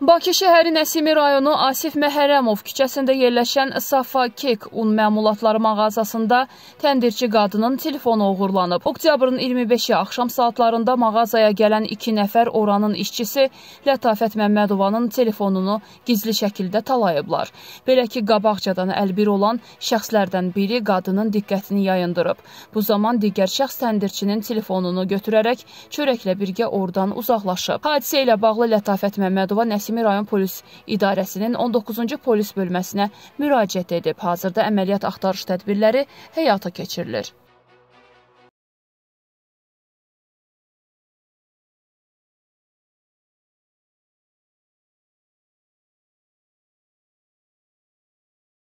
Bakı şəhəri Nəsimi rayonu Asif Məhərrəmov küçəsində yerləşən Safa Kek un məmulatları mağazasında təndirçi qadının telefonu oğurlanıb. Oktyabrın 25-i axşam saatlarında mağazaya gələn iki nəfər oranın işçisi Lətafət Məmmədovanın telefonunu gizli şəkildə talayıblar. Belə ki, qabaqcadan əlbir olan şəxslərdən biri qadının diqqətini yayındırıb. Bu zaman digər şəxs təndirçinin telefonunu götürərək çörəklə birgə oradan uzaqlaşıb. Hadisə ilə bağlı Lətafət Məmmədova Nəsimi Qasimi rayon polis idarəsinin 19-cu polis bölməsinə müraciət edib. Hazırda əməliyyat axtarış tədbirləri həyata keçirilir.